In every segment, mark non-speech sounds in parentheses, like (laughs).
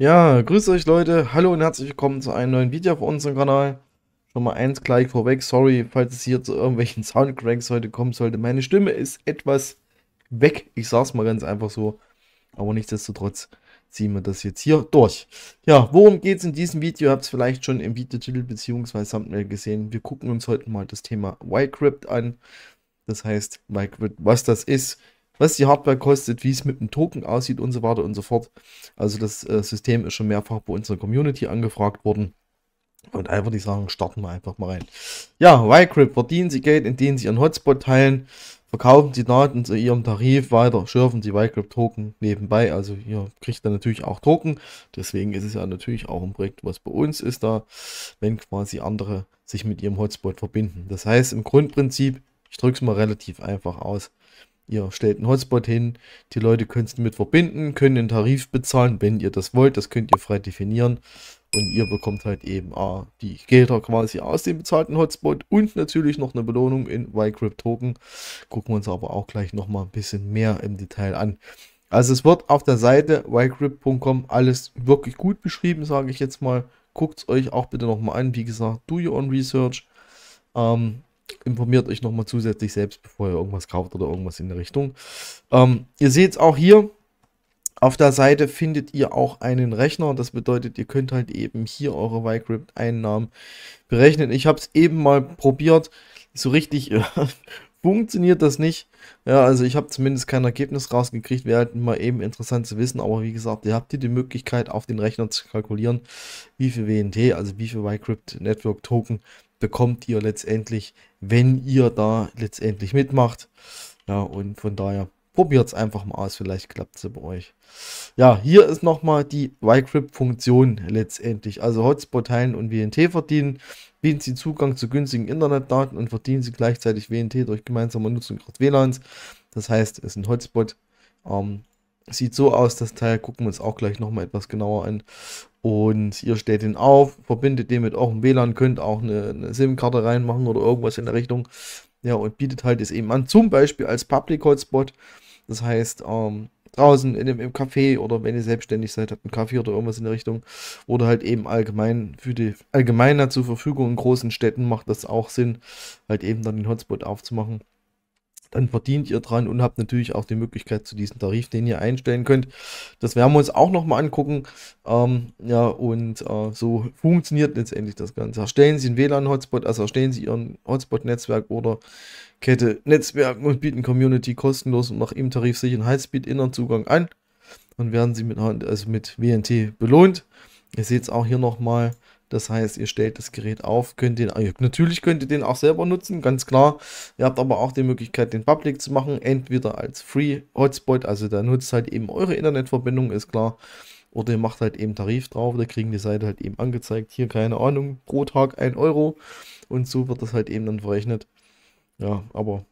Ja, grüß euch Leute, hallo und herzlich willkommen zu einem neuen Video auf unserem Kanal. Schon mal eins gleich vorweg, sorry, falls es hier zu irgendwelchen (laughs) Soundcranks heute kommen sollte. Meine Stimme ist etwas weg, ich sag's mal ganz einfach so, aber nichtsdestotrotz ziehen wir das jetzt hier durch. Ja, worum geht's in diesem Video? habt es vielleicht schon im Videotitel bzw. Thumbnail gesehen. Wir gucken uns heute mal das Thema Wycrypt an, das heißt, Wycrypt, was das ist, was die Hardware kostet, wie es mit dem Token aussieht und so weiter und so fort. Also das äh, System ist schon mehrfach bei unserer Community angefragt worden. Und einfach die Sachen starten wir einfach mal rein. Ja, Wycrypt verdienen Sie Geld, indem Sie Ihren Hotspot teilen, verkaufen Sie Daten zu Ihrem Tarif weiter, schürfen Sie Wycrypt Token nebenbei. Also hier kriegt er natürlich auch Token. Deswegen ist es ja natürlich auch ein Projekt, was bei uns ist da, wenn quasi andere sich mit ihrem Hotspot verbinden. Das heißt im Grundprinzip, ich drücke es mal relativ einfach aus, Ihr stellt einen Hotspot hin, die Leute können es damit verbinden, können den Tarif bezahlen, wenn ihr das wollt. Das könnt ihr frei definieren. Und ihr bekommt halt eben A, ah, die Gelder quasi aus dem bezahlten Hotspot und natürlich noch eine Belohnung in Ycrypt Token. Gucken wir uns aber auch gleich nochmal ein bisschen mehr im Detail an. Also es wird auf der Seite ycrypt.com alles wirklich gut beschrieben, sage ich jetzt mal. Guckt es euch auch bitte nochmal an. Wie gesagt, do your own research. Ähm, informiert euch nochmal zusätzlich selbst, bevor ihr irgendwas kauft oder irgendwas in der Richtung. Ähm, ihr seht es auch hier. Auf der Seite findet ihr auch einen Rechner. Das bedeutet, ihr könnt halt eben hier eure Wycrypt-Einnahmen berechnen. Ich habe es eben mal probiert. So richtig äh, (laughs) funktioniert das nicht. Ja, also ich habe zumindest kein Ergebnis rausgekriegt. Wäre halt mal eben interessant zu wissen. Aber wie gesagt, ihr habt hier die Möglichkeit, auf den Rechner zu kalkulieren, wie viel WNT, also wie viel Wycrypt Network Token bekommt ihr letztendlich wenn ihr da letztendlich mitmacht. Ja, und von daher probiert es einfach mal aus, vielleicht klappt es bei euch. Ja, hier ist nochmal die YCrypt-Funktion letztendlich. Also Hotspot teilen und WNT verdienen. Bieten Sie Zugang zu günstigen Internetdaten und verdienen Sie gleichzeitig WNT durch gemeinsame Nutzung Ihres WLANs. Das heißt, es ist ein Hotspot. Ähm, sieht so aus, das Teil. Gucken wir uns auch gleich nochmal etwas genauer an. Und ihr stellt ihn auf, verbindet den mit auch dem WLAN, könnt auch eine, eine SIM-Karte reinmachen oder irgendwas in der Richtung. Ja, und bietet halt es eben an, zum Beispiel als Public Hotspot. Das heißt, ähm, draußen in dem, im Café oder wenn ihr selbstständig seid, habt einen Kaffee oder irgendwas in der Richtung. Oder halt eben allgemein für die Allgemeiner zur Verfügung in großen Städten macht das auch Sinn, halt eben dann den Hotspot aufzumachen dann verdient ihr dran und habt natürlich auch die Möglichkeit zu diesem Tarif, den ihr einstellen könnt. Das werden wir uns auch nochmal angucken. Ähm, ja, und äh, so funktioniert letztendlich das Ganze. Erstellen Sie einen WLAN-Hotspot, also erstellen Sie Ihren Hotspot-Netzwerk oder Kette Netzwerken und bieten Community kostenlos und nach Ihrem Tarif sicheren Highspeed-Inneren Zugang an. Dann werden Sie mit, also mit WNT belohnt. Ihr seht es auch hier nochmal. Das heißt, ihr stellt das Gerät auf, könnt den, ah, natürlich könnt ihr den auch selber nutzen, ganz klar. Ihr habt aber auch die Möglichkeit, den public zu machen, entweder als Free Hotspot, also da nutzt halt eben eure Internetverbindung, ist klar. Oder ihr macht halt eben Tarif drauf, da kriegen die Seite halt eben angezeigt, hier keine Ahnung, pro Tag 1 Euro. Und so wird das halt eben dann verrechnet. Ja, aber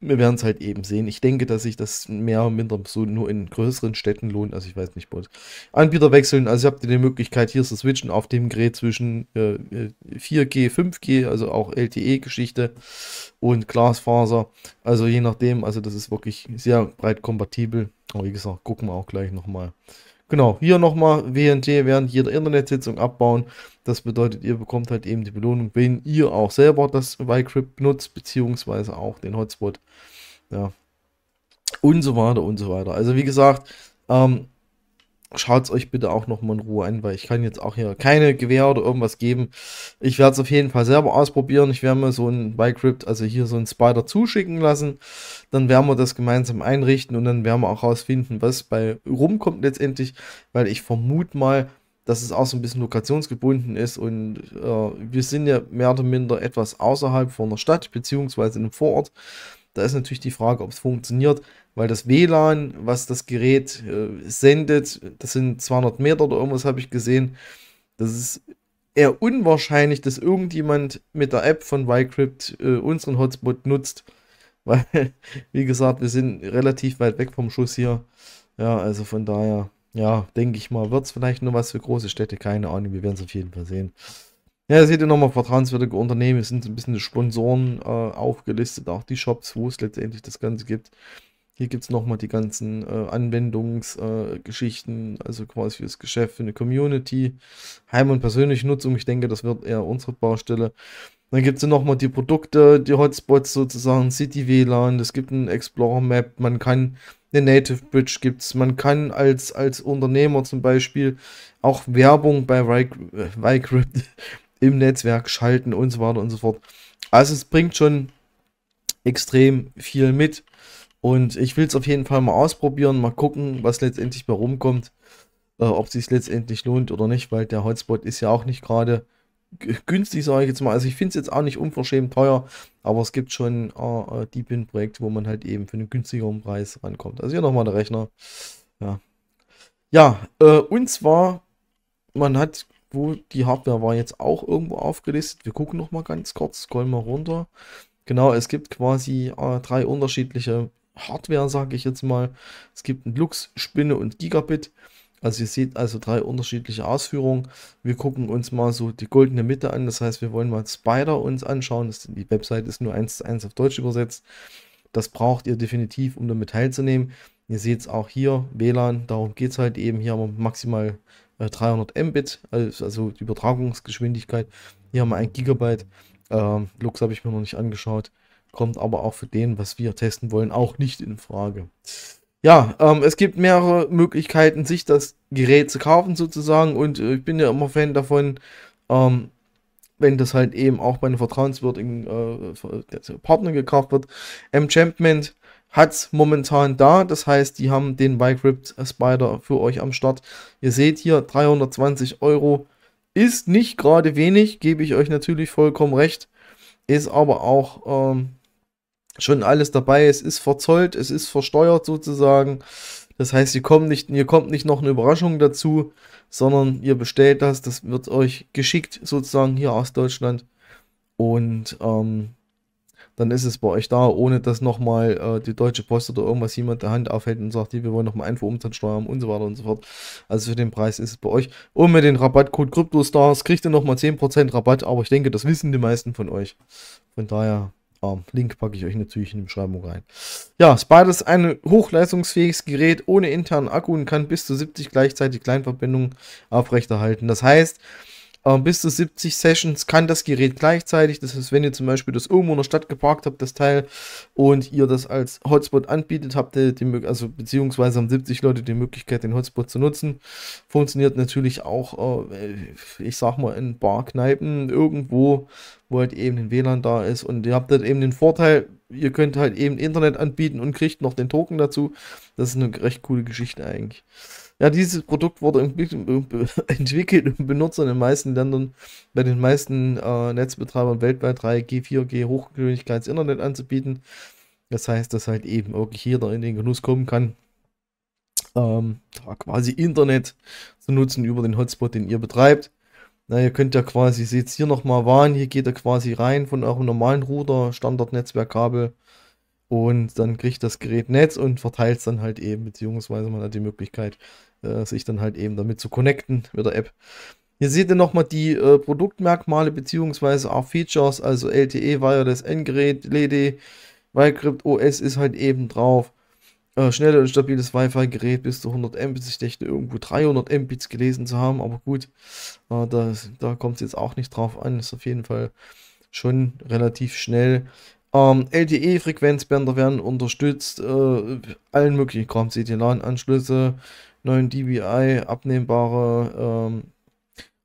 wir werden es halt eben sehen. Ich denke, dass sich das mehr oder minder so nur in größeren Städten lohnt. Also ich weiß nicht, Bot. Anbieter wechseln, also habt ihr die Möglichkeit, hier zu switchen auf dem Gerät zwischen äh, 4G, äh, 5G, also auch LTE-Geschichte und Glasfaser. Also je nachdem, also das ist wirklich sehr breit kompatibel. Aber wie gesagt, gucken wir auch gleich nochmal. mal Genau, hier nochmal WNT während jeder Internetsitzung abbauen. Das bedeutet, ihr bekommt halt eben die Belohnung, wenn ihr auch selber das Ycrypt nutzt, beziehungsweise auch den Hotspot. Ja. Und so weiter und so weiter. Also wie gesagt, ähm, schaut es euch bitte auch nochmal in Ruhe an, weil ich kann jetzt auch hier keine Gewehr oder irgendwas geben. Ich werde es auf jeden Fall selber ausprobieren. Ich werde mir so ein Bycrypt, also hier so ein Spider zuschicken lassen. Dann werden wir das gemeinsam einrichten und dann werden wir auch rausfinden, was bei rumkommt letztendlich, weil ich vermute mal, dass es auch so ein bisschen lokationsgebunden ist und äh, wir sind ja mehr oder minder etwas außerhalb von der Stadt, beziehungsweise in einem Vorort. Da ist natürlich die Frage, ob es funktioniert weil das WLAN, was das Gerät äh, sendet, das sind 200 Meter oder irgendwas habe ich gesehen. Das ist eher unwahrscheinlich, dass irgendjemand mit der App von Ycrypt äh, unseren Hotspot nutzt, (laughs) weil, wie gesagt, wir sind relativ weit weg vom Schuss hier. Ja, also von daher, ja, denke ich mal, wird es vielleicht nur was für große Städte, keine Ahnung, wir werden es auf jeden Fall sehen. Ja, seht ihr nochmal vertrauenswürdige Unternehmen, es sind so ein bisschen Sponsoren äh, aufgelistet, auch die Shops, wo es letztendlich das Ganze gibt. Hier gibt es nochmal die ganzen äh, Anwendungsgeschichten, äh, also quasi fürs Geschäft, für eine Community, Heim- und persönliche Nutzung. Ich denke, das wird eher unsere Baustelle. Dann gibt es nochmal die Produkte, die Hotspots sozusagen, City WLAN, es gibt einen Explorer Map, man kann eine Native Bridge gibt's, man kann als, als Unternehmer zum Beispiel auch Werbung bei Wycrypt äh, (laughs) im Netzwerk schalten und so weiter und so fort. Also es bringt schon extrem viel mit. Und ich will es auf jeden Fall mal ausprobieren, mal gucken, was letztendlich bei rumkommt, äh, ob sich letztendlich lohnt oder nicht, weil der Hotspot ist ja auch nicht gerade günstig, sage ich jetzt mal. Also ich finde es jetzt auch nicht unverschämt teuer, aber es gibt schon äh, äh die Pin-Projekte, wo man halt eben für einen günstigeren Preis rankommt. Also hier nochmal der Rechner. Ja, ja äh, und zwar, man hat, wo die Hardware war jetzt auch irgendwo aufgelistet. Wir gucken nochmal ganz kurz, scrollen mal runter. Genau, es gibt quasi äh, drei unterschiedliche Hardware, sage ich jetzt mal. Es gibt ein Lux, Spinne und Gigabit. Also ihr seht also drei unterschiedliche Ausführungen. Wir gucken uns mal so die goldene Mitte an. Das heißt, wir wollen mal Spider uns anschauen. Das, die Website ist nur eins zu eins auf Deutsch übersetzt. Das braucht ihr definitiv, um damit teilzunehmen. Ihr seht es auch hier, WLAN, darum geht es halt eben. Hier haben wir maximal 300 äh, Mbit, also die Übertragungsgeschwindigkeit. Hier haben wir 1 Gigabyte. Ähm, Lux habe ich mir noch nicht angeschaut kommt aber auch für den, was wir testen wollen, auch nicht in Frage. Ja, ähm, es gibt mehrere Möglichkeiten, sich das Gerät zu kaufen sozusagen und äh, ich bin ja immer Fan davon, ähm, wenn das halt eben auch bei einem vertrauenswürdigen äh, Partner gekauft wird. Enchantment hat es momentan da, das heißt, die haben den Bike Spider für euch am Start. Ihr seht hier 320 Euro ist nicht gerade wenig, gebe ich euch natürlich vollkommen recht, ist aber auch ähm, schon alles dabei. Es ist verzollt, es ist versteuert sozusagen. Das heißt, ihr kommt nicht, ihr kommt nicht noch eine Überraschung dazu, sondern ihr bestellt das. Das wird euch geschickt sozusagen hier aus Deutschland. Und ähm, dann ist es bei euch da, ohne dass nochmal äh, die Deutsche Post oder irgendwas jemand der Hand aufhält und sagt, hier, wir wollen nochmal Einfuhrumsatzsteuer haben und so weiter und so fort. Also für den Preis ist es bei euch. Und mit dem Rabattcode CryptoStars kriegt ihr nochmal 10% Rabatt, aber ich denke, das wissen die meisten von euch. Von daher Oh, Link packe ich euch natürlich in die Beschreibung rein. Ja, Spider ist ein hochleistungsfähiges Gerät ohne internen Akku und kann bis zu 70 gleichzeitig Kleinverbindungen aufrechterhalten. Das heißt, ähm, bis zu 70 Sessions kann das Gerät gleichzeitig. Das heißt, wenn ihr zum Beispiel das irgendwo in der Stadt geparkt habt, das Teil, und ihr das als Hotspot anbietet, habt ihr die also beziehungsweise haben 70 Leute die Möglichkeit, den Hotspot zu nutzen. Funktioniert natürlich auch, äh, ich sag mal, in Barkneipen irgendwo, wo halt eben ein WLAN da ist. Und ihr habt halt eben den Vorteil, ihr könnt halt eben Internet anbieten und kriegt noch den Token dazu. Das ist eine recht coole Geschichte eigentlich. Ja, dieses Produkt wurde (laughs) entwickelt und benutzt in den meisten Ländern bei den meisten äh, Netzbetreibern weltweit 3G, 4G Hochgeschwindigkeits-Internet anzubieten. Das heißt, dass halt eben wirklich jeder in den Genuss kommen kann, ähm, quasi Internet zu nutzen über den Hotspot, den ihr betreibt. Na, ihr könnt ja quasi, seht hier nochmal WAN, hier geht er quasi rein von eurem normalen Router, Standardnetzwerkkabel und dann kriegt das Gerät Netz und verteilt es dann halt eben, beziehungsweise man hat die Möglichkeit, äh, sich dann halt eben damit zu connecten mit der App. Hier seht ihr nochmal die äh, Produktmerkmale beziehungsweise auch Features, also LTE, Wireless Endgerät, LED, Wirecrypt OS ist halt eben drauf. Äh, schnelles und stabiles Wi-Fi-Gerät bis zu 100 Mbits. Ich dachte irgendwo 300 Mbits gelesen zu haben, aber gut, äh, da, da kommt es jetzt auch nicht drauf an. Ist auf jeden Fall schon relativ schnell. Ähm, LTE-Frequenzbänder werden unterstützt, äh, allen möglichen Kram, CT-LAN-Anschlüsse, neuen DBI, abnehmbare ähm,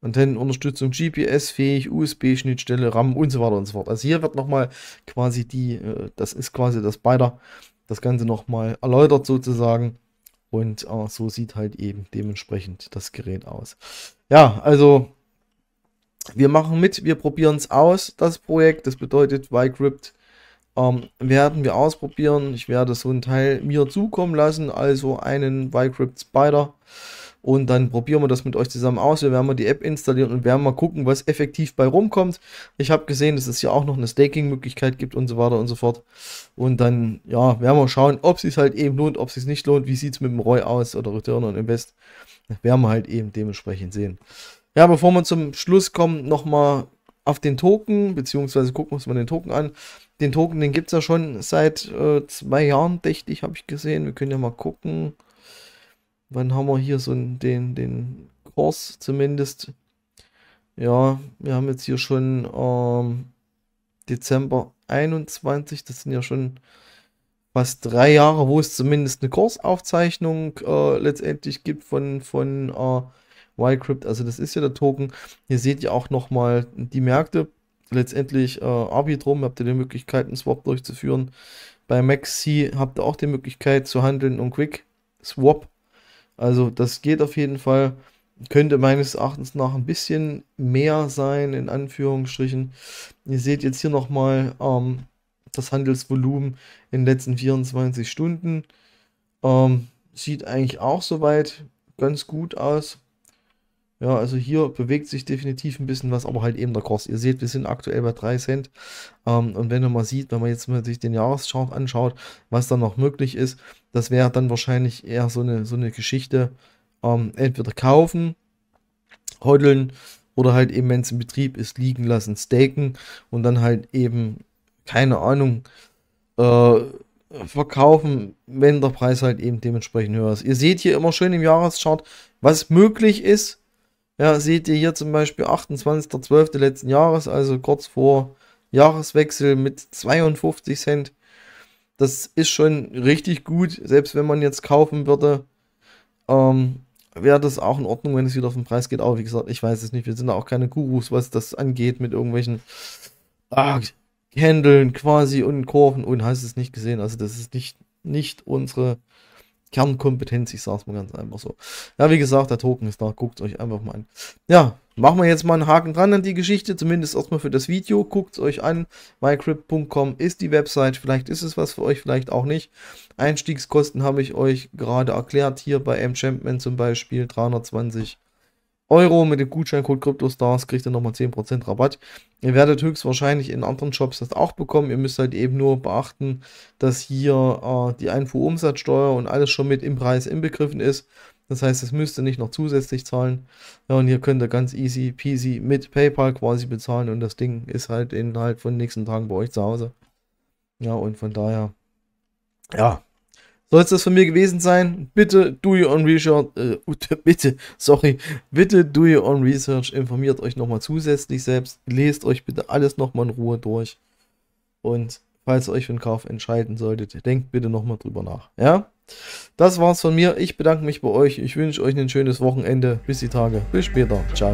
Antennenunterstützung, GPS-fähig, USB-Schnittstelle, RAM und so weiter und so fort. Also hier wird nochmal quasi die, äh, das ist quasi das Beider, das Ganze nochmal erläutert sozusagen. Und äh, so sieht halt eben dementsprechend das Gerät aus. Ja, also wir machen mit, wir probieren es aus, das Projekt. Das bedeutet, Vicrypt ähm, werden wir ausprobieren. Ich werde so einen Teil mir zukommen lassen, also einen YCrypt Spider. Und dann probieren wir das mit euch zusammen aus. Wir werden mal die App installieren und werden mal gucken, was effektiv bei rumkommt. Ich habe gesehen, dass es hier auch noch eine Staking-Möglichkeit gibt und so weiter und so fort. Und dann, ja, werden wir schauen, ob es sich halt eben lohnt, ob es sich nicht lohnt. Wie sieht es mit dem ROI aus oder Return on Invest? Das werden wir halt eben dementsprechend sehen. Ja, bevor wir zum Schluss kommen, nochmal auf den Token, beziehungsweise gucken wir uns mal den Token an. Den Token, den gibt es ja schon seit äh, zwei Jahren, dächtig, ich, habe ich gesehen. Wir können ja mal gucken. Wann haben wir hier so den, den Kurs zumindest? Ja, wir haben jetzt hier schon ähm, Dezember 21, das sind ja schon fast drei Jahre, wo es zumindest eine Kursaufzeichnung äh, letztendlich gibt von, von äh, Ycrypt, also das ist ja der Token. Hier seht ihr auch nochmal die Märkte. Letztendlich äh, Arbitrum habt ihr die Möglichkeit, einen Swap durchzuführen. Bei Maxi habt ihr auch die Möglichkeit zu handeln und Quick Swap. Also das geht auf jeden Fall. Könnte meines Erachtens nach ein bisschen mehr sein, in Anführungsstrichen. Ihr seht jetzt hier nochmal ähm, das Handelsvolumen in den letzten 24 Stunden. Ähm, sieht eigentlich auch soweit ganz gut aus. Ja, also hier bewegt sich definitiv ein bisschen was, aber halt eben der Kurs. Ihr seht, wir sind aktuell bei 3 Cent. Ähm, und wenn man mal sieht, wenn man jetzt mal sich den Jahreschart anschaut, was dann noch möglich ist, das wäre dann wahrscheinlich eher so eine, so eine Geschichte, ähm, entweder kaufen, hodeln oder halt eben, wenn es im Betrieb ist, liegen lassen, staken und dann halt eben, keine Ahnung, äh, verkaufen, wenn der Preis halt eben dementsprechend höher ist. Ihr seht hier immer schön im Jahreschart, was möglich ist ja, seht ihr hier zum Beispiel 28.12. letzten Jahres, also kurz vor Jahreswechsel mit 52 Cent. Das ist schon richtig gut, selbst wenn man jetzt kaufen würde. Ähm, wäre das auch in Ordnung, wenn es wieder auf den Preis geht. Aber wie gesagt, ich weiß es nicht. Wir sind da auch keine Gurus, was das angeht mit irgendwelchen Händeln ah, quasi und Kurven und hast es nicht gesehen. Also das ist nicht, nicht unsere Kernkompetenz, ich sag's mal ganz einfach so. Ja, wie gesagt, der Token ist da, guckt euch einfach mal an. Ja, machen wir jetzt mal einen Haken dran an die Geschichte, zumindest erstmal für das Video, guckt euch an. mycrypt.com ist die Website, vielleicht ist es was für euch, vielleicht auch nicht. Einstiegskosten habe ich euch gerade erklärt, hier bei M-Champman zum Beispiel 320 Euro. Mit dem Gutscheincode CryptoStars kriegt ihr nochmal 10% Rabatt. Ihr werdet höchstwahrscheinlich in anderen Shops das auch bekommen. Ihr müsst halt eben nur beachten, dass hier äh, die Einfuhrumsatzsteuer und alles schon mit im Preis inbegriffen ist. Das heißt, es müsst ihr nicht noch zusätzlich zahlen. Ja, und hier könnt ihr ganz easy peasy mit PayPal quasi bezahlen und das Ding ist halt innerhalb von den nächsten Tagen bei euch zu Hause. Ja, und von daher, ja, soll es das von mir gewesen sein? Bitte do your own research, äh, (laughs) bitte, sorry, bitte do your own research, informiert euch nochmal zusätzlich selbst, lest euch bitte alles nochmal in Ruhe durch und falls ihr euch für den Kauf entscheiden solltet, denkt bitte nochmal drüber nach, ja? Das war's von mir, ich bedanke mich bei euch, ich wünsche euch ein schönes Wochenende, bis die Tage, bis später, ciao.